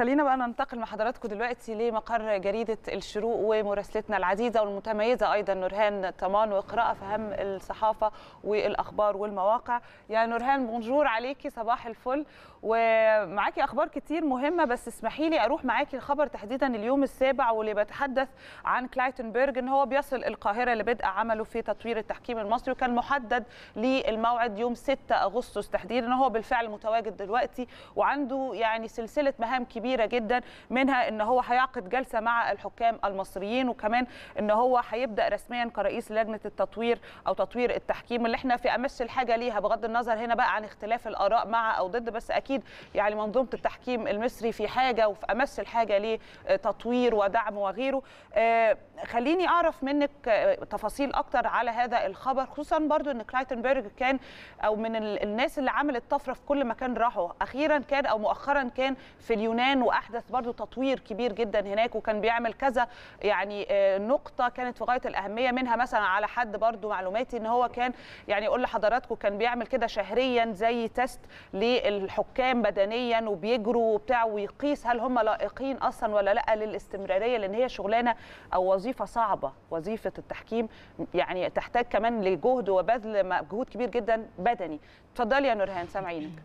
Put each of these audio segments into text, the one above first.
خلينا بقى ننتقل مع حضراتكم دلوقتي لمقر جريدة الشروق ومراسلتنا العزيزة والمتميزة أيضا نورهان طمان وقراءة في اهم الصحافة والأخبار والمواقع يا نورهان بونجور عليكي صباح الفل ومعاكي أخبار كتير مهمة بس اسمحي لي أروح معاكي الخبر تحديدا اليوم السابع واللي بتحدث عن كلايتنبرج إن هو بيصل القاهرة لبدء عمله في تطوير التحكيم المصري وكان محدد للموعد يوم 6 أغسطس تحديدا هو بالفعل متواجد دلوقتي وعنده يعني سلسلة مهام كبيرة كبيره جدا منها ان هو هيعقد جلسه مع الحكام المصريين وكمان ان هو هيبدا رسميا كرئيس لجنه التطوير او تطوير التحكيم اللي احنا في امس الحاجه ليها بغض النظر هنا بقى عن اختلاف الاراء مع او ضد بس اكيد يعني منظومه التحكيم المصري في حاجه وفي امس الحاجه لتطوير ودعم وغيره آه، خليني اعرف منك آه، تفاصيل اكتر على هذا الخبر خصوصا برضو ان كلايتنبرج كان او من الناس اللي عملت طفره في كل مكان راحوا اخيرا كان او مؤخرا كان في اليونان كمان واحدث برضو تطوير كبير جدا هناك وكان بيعمل كذا يعني آه، نقطه كانت في غايه الاهميه منها مثلا على حد برضو معلوماتي ان هو كان يعني اقول لحضراتكم كان بيعمل كده شهريا زي تيست للحكام بدنيا وبيجروا وبتاع ويقيس هل هم لائقين اصلا ولا لا للاستمراريه لان هي شغلانه او وظيفه صعبه وظيفه التحكيم يعني تحتاج كمان لجهد وبذل مجهود كبير جدا بدني اتفضلي يا نورهان سامعينك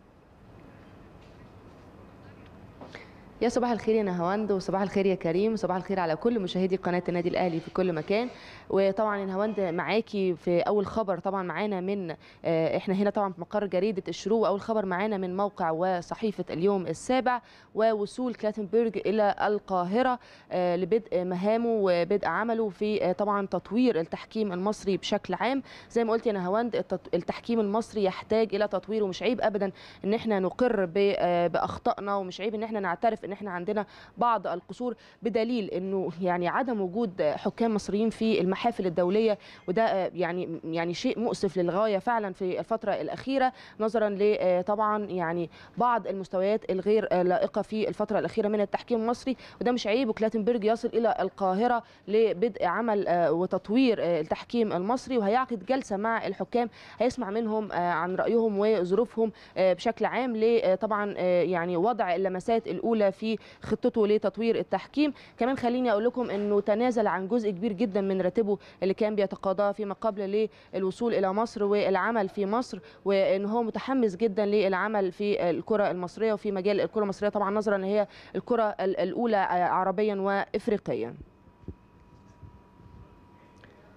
يا صباح الخير يا نهاوند وصباح الخير يا كريم وصباح الخير على كل مشاهدي قناه النادي الاهلي في كل مكان وطبعا يا نهاوند معاكي في اول خبر طبعا معانا من آه، احنا هنا طبعا في مقر جريده الشروق واول خبر معانا من موقع وصحيفه اليوم السابع ووصول كلاتنبرج الى القاهره آه، لبدء مهامه وبدء عمله في آه، طبعا تطوير التحكيم المصري بشكل عام زي ما قلت يا نهاوند التحكيم المصري يحتاج الى تطوير ومش عيب ابدا ان احنا نقر باخطائنا ومش عيب ان احنا نعترف ان احنا عندنا بعض القصور بدليل انه يعني عدم وجود حكام مصريين في المحافل الدوليه وده يعني يعني شيء مؤسف للغايه فعلا في الفتره الاخيره نظرا لطبعا يعني بعض المستويات الغير لائقه في الفتره الاخيره من التحكيم المصري وده مش عيب وكلاتنبرج يصل الى القاهره لبدء عمل آه، وتطوير آه، التحكيم المصري وهيعقد جلسه مع الحكام هيسمع منهم آه، عن رايهم وظروفهم بشكل عام طبعا يعني وضع اللمسات الاولى في خطته لتطوير التحكيم كمان خليني اقول لكم انه تنازل عن جزء كبير جدا من راتبه اللي كان بيتقاضاه فيما قبل للوصول الى مصر والعمل في مصر وان هو متحمس جدا للعمل في الكره المصريه وفي مجال الكره المصريه طبعا نظرا ان هي الكره الاولى عربيا وافريقيا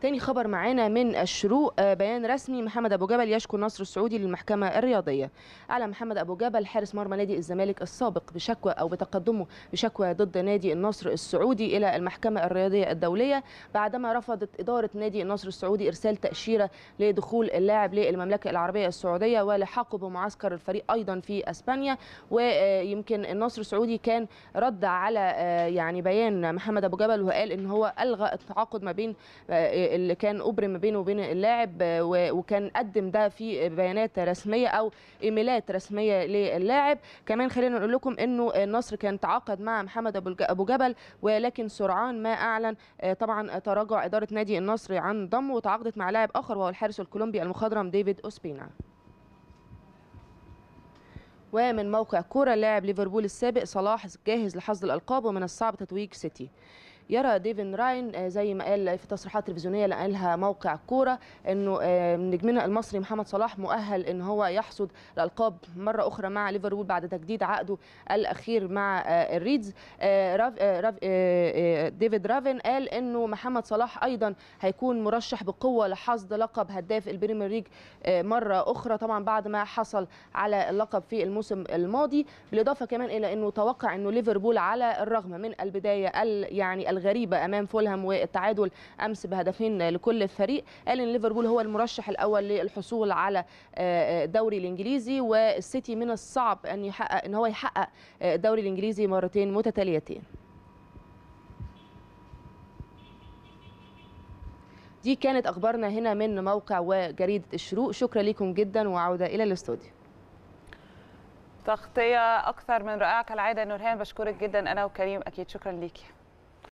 تاني خبر معانا من الشروق آه، بيان رسمي محمد ابو جبل يشكو النصر السعودي للمحكمه الرياضيه اعلن محمد ابو جبل حارس مرمى نادي الزمالك السابق بشكوى او بتقدمه بشكوى ضد نادي النصر السعودي الى المحكمه الرياضيه الدوليه بعدما رفضت اداره نادي النصر السعودي ارسال تاشيره لدخول اللاعب للمملكه العربيه السعوديه ولحاقه بمعسكر الفريق ايضا في اسبانيا ويمكن النصر السعودي كان رد على آه، يعني بيان محمد ابو جبل وقال ان هو الغى التعاقد ما بين آه، اللي كان أجري ما بينه وبين اللاعب وكان قدم ده في بيانات رسمية أو إيميلات رسمية للاعب كمان خلينا نقول لكم أنه النصر كان تعاقد مع محمد أبو جبل ولكن سرعان ما أعلن آه، طبعا تراجع إدارة نادي النصر عن ضمه وتعاقدت مع لاعب آخر وهو الحارس الكولومبي المخضرم ديفيد أوسبينا ومن موقع كوره لاعب ليفربول السابق صلاح جاهز لحصد الألقاب ومن الصعب تتويج سيتي يرى ديفن راين آه، زي ما قال في تصريحات تلفزيونيه قالها موقع الكوره انه آه، نجمنا المصري محمد صلاح مؤهل ان هو يحصد الالقاب مره اخرى مع ليفربول بعد تجديد عقده الاخير مع آه، الريدز ديفيد رافن قال انه محمد صلاح ايضا هيكون مرشح بقوه لحصد لقب هداف البريمير ليج مره اخرى طبعا بعد ما حصل على اللقب في الموسم الماضي بالاضافه كمان الى انه توقع انه ليفربول على الرغم من البدايه يعني الغريبه امام فولهام والتعادل امس بهدفين لكل فريق قال ان ليفربول هو المرشح الاول للحصول على الدوري آه، آه، الانجليزي والسيتي من الصعب ان يحقق ان هو يحقق الدوري آه، الانجليزي مرتين متتاليتين دي كانت اخبارنا هنا من موقع وجريده الشروق شكرا لكم جدا وعوده الى الاستوديو تغطيه اكثر من رائعه كالعاده نورهان بشكرك جدا انا وكريم اكيد شكرا ليكي